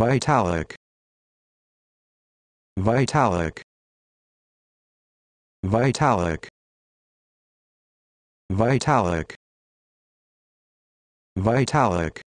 Vitalik Vitalik Vitalik Vitalik Vitalik